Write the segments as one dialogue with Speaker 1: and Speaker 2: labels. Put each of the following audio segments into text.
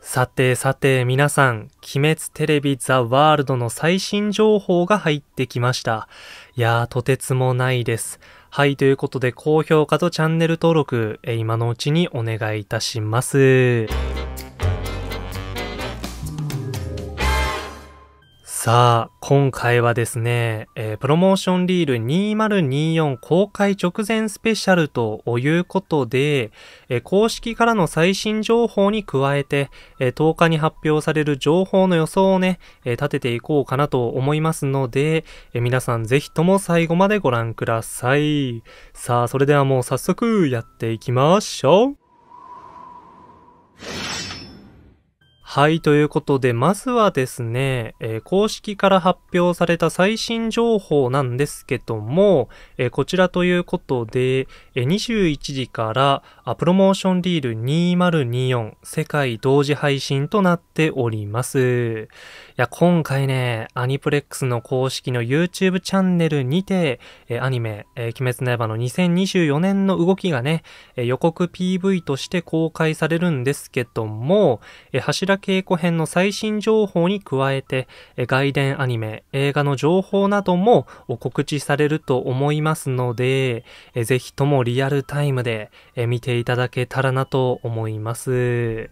Speaker 1: さてさて皆さん、鬼滅テレビザワールドの最新情報が入ってきました。いやー、とてつもないです。はい、ということで高評価とチャンネル登録、え今のうちにお願いいたします。さあ、今回はですね、えー、プロモーションリール2024公開直前スペシャルということで、えー、公式からの最新情報に加えて、えー、10日に発表される情報の予想をね、え立てていこうかなと思いますので、え皆さんぜひとも最後までご覧ください。さあ、それではもう早速やっていきましょう。はい、ということで、まずはですね、えー、公式から発表された最新情報なんですけども、えー、こちらということで、えー、21時からあ、プロモーションリール2024世界同時配信となっております。いや、今回ね、アニプレックスの公式の YouTube チャンネルにて、えー、アニメ、えー、鬼滅の刃の2024年の動きがね、えー、予告 PV として公開されるんですけども、えー、柱稽古編の最新情報に加えて、外伝アニメ、映画の情報なども告知されると思いますので、ぜひともリアルタイムで見ていただけたらなと思います。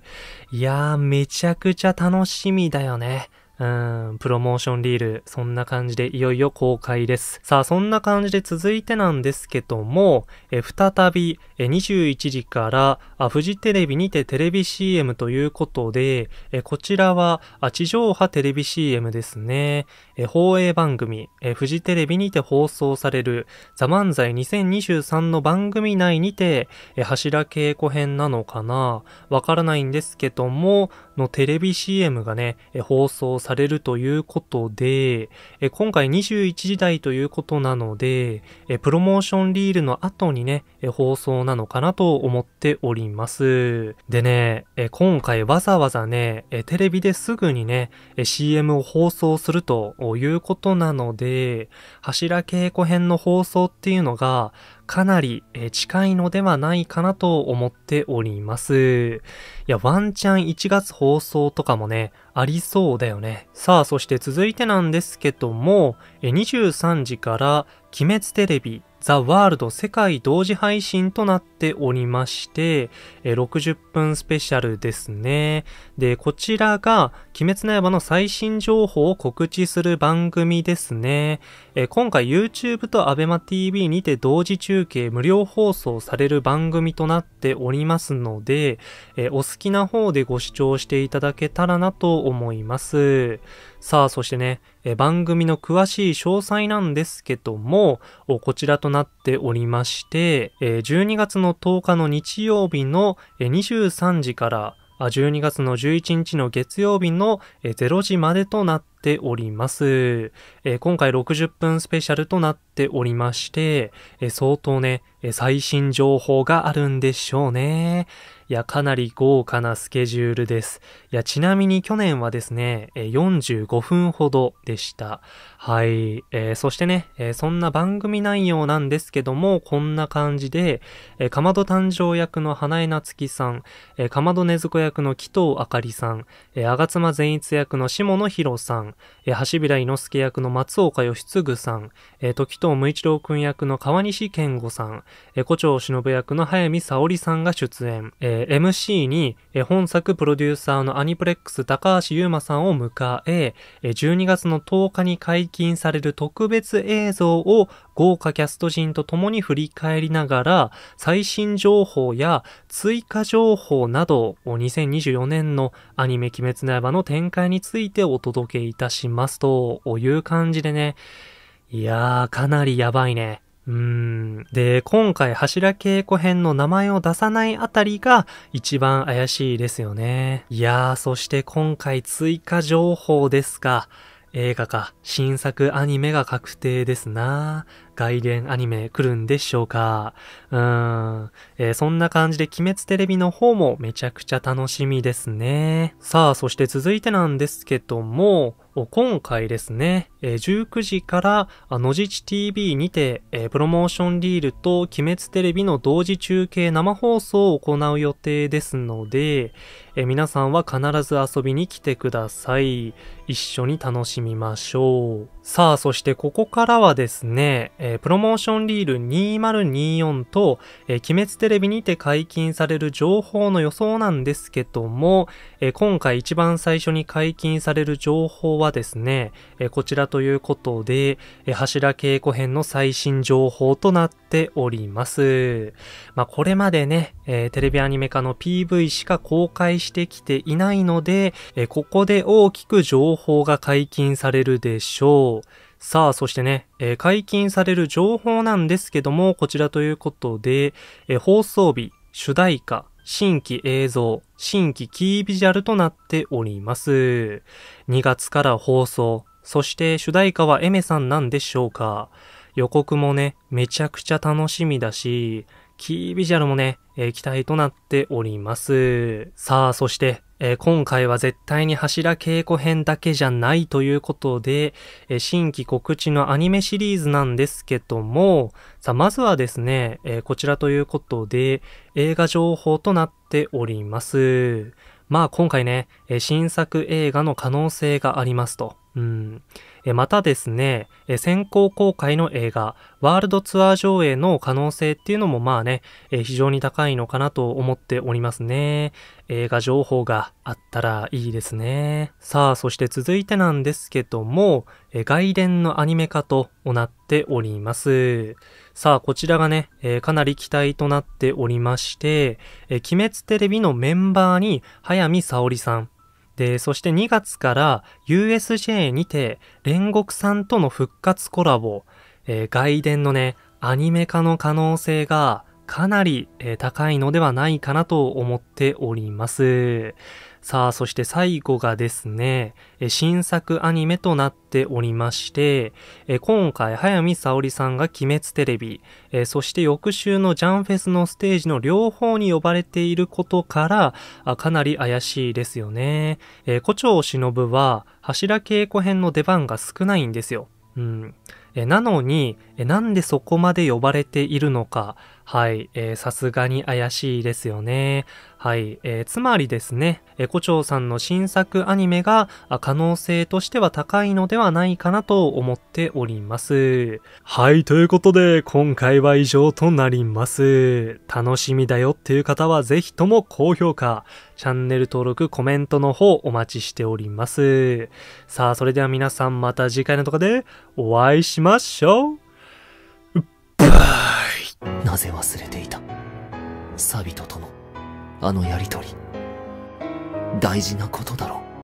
Speaker 1: いやー、めちゃくちゃ楽しみだよね。ん、プロモーションリール、そんな感じでいよいよ公開です。さあ、そんな感じで続いてなんですけども、え再びえ21時からあフジテレビにてテレビ CM ということで、えこちらはあ地上波テレビ CM ですね。え放映番組え、フジテレビにて放送されるザ・漫才2023の番組内にて、え柱稽古編なのかなわからないんですけども、のテレビ CM がね、え放送されされるということで、え今回21時台ということなので、えプロモーションリールの後にね、え放送なのかなと思っております。でね、え今回わざわざね、えテレビですぐにね、え CM を放送するということなので、柱稽古編の放送っていうのが、かなり近いのではないかなと思っております。いや、ワンチャン1月放送とかもね、ありそうだよね。さあ、そして続いてなんですけども、23時から、鬼滅テレビザ・ワールド世界同時配信となっておりまして、60分スペシャルですね。で、こちらが、鬼滅の刃の最新情報を告知する番組ですね。今回 YouTube と ABEMATV にて同時中継無料放送される番組となっておりますので、お好きな方でご視聴していただけたらなと思います。さあ、そしてね、番組の詳しい詳細なんですけども、こちらとなっておりまして、12月の10日の日曜日の23時から、12月の11日の月曜日の0時までとなっております。今回60分スペシャルとなっておりまして、相当ね、最新情報があるんでしょうね。いや、かなり豪華なスケジュールです。いや、ちなみに去年はですね、45分ほどでした。はい、えー、そしてね、えー、そんな番組内容なんですけども、こんな感じで、えー、かまど誕生役の花江夏樹さん、えー、かまどねずこ役の紀藤あかりさん、えー、あがつま善逸役の下野博さん、えー、橋平伊之助役の松岡義嗣さん、えー、時藤無一郎君役の川西健吾さん、えー、古町忍役の早見沙織さんが出演、えー、MC に、えー、本作プロデューサーのアニプレックス高橋優馬さんを迎え、えー、12月の10日に会解禁される特別映像を豪華キャスト陣と共に振り返りながら、最新情報や追加情報などを2024年のアニメ鬼滅の刃の展開についてお届けいたしますという感じでね。いやー、かなりやばいね。うん。で、今回柱稽古編の名前を出さないあたりが一番怪しいですよね。いやー、そして今回追加情報ですか。映画か、新作アニメが確定ですな外伝アニメ来るんでしょうかうーん、えー、そんな感じで鬼滅テレビの方もめちゃくちゃ楽しみですね。さあ、そして続いてなんですけども、今回ですね、えー、19時から、のじち TV にて、えー、プロモーションリールと鬼滅テレビの同時中継生放送を行う予定ですので、え皆さんは必ず遊びに来てください。一緒に楽しみましょう。さあ、そしてここからはですね、えプロモーションリール2024と、え鬼滅テレビにて解禁される情報の予想なんですけども、え今回一番最初に解禁される情報はですね、えこちらということで、え柱稽古編の最新情報となっております。まあ、これまでね、えー、テレビアニメ化の PV しか公開してきていないので、えー、ここで大きく情報が解禁されるでしょう。さあ、そしてね、えー、解禁される情報なんですけども、こちらということで、え放送日、主題歌、新規映像、新規キービジュアルとなっております。2月から放送、そして主題歌はエメさんなんでしょうか予告もね、めちゃくちゃ楽しみだし、キービジュアルもね、え期待となっております。さあ、そして、え今回は絶対に柱稽古編だけじゃないということで、え新規告知のアニメシリーズなんですけども、さあ、まずはですね、えこちらということで、映画情報となっております。まあ今回ね、え新作映画の可能性がありますと。うん。またですね、先行公開の映画、ワールドツアー上映の可能性っていうのもまあね、非常に高いのかなと思っておりますね。映画情報があったらいいですね。さあ、そして続いてなんですけども、外伝のアニメ化となっております。さあ、こちらがね、かなり期待となっておりまして、鬼滅テレビのメンバーに、早見沙織さん、で、そして2月から USJ にて煉獄さんとの復活コラボ、えー、外伝のね、アニメ化の可能性がかなり、えー、高いのではないかなと思っております。さあ、そして最後がですね、新作アニメとなっておりまして、今回、早見沙織さんが鬼滅テレビ、そして翌週のジャンフェスのステージの両方に呼ばれていることから、かなり怪しいですよね。胡蝶忍は、柱稽古編の出番が少ないんですよ。うん。なのに、なんでそこまで呼ばれているのか、はい、えさすがに怪しいですよね。はい、えー、つまりですね、えー、胡蝶さんの新作アニメが可能性としては高いのではないかなと思っております。はい、ということで、今回は以上となります。楽しみだよっていう方はぜひとも高評価、チャンネル登録、コメントの方お待ちしております。さあ、それでは皆さんまた次回の動画でお会いしましょう。うっばーなぜ忘れていたサビトとのあのやりとり大事なことだろう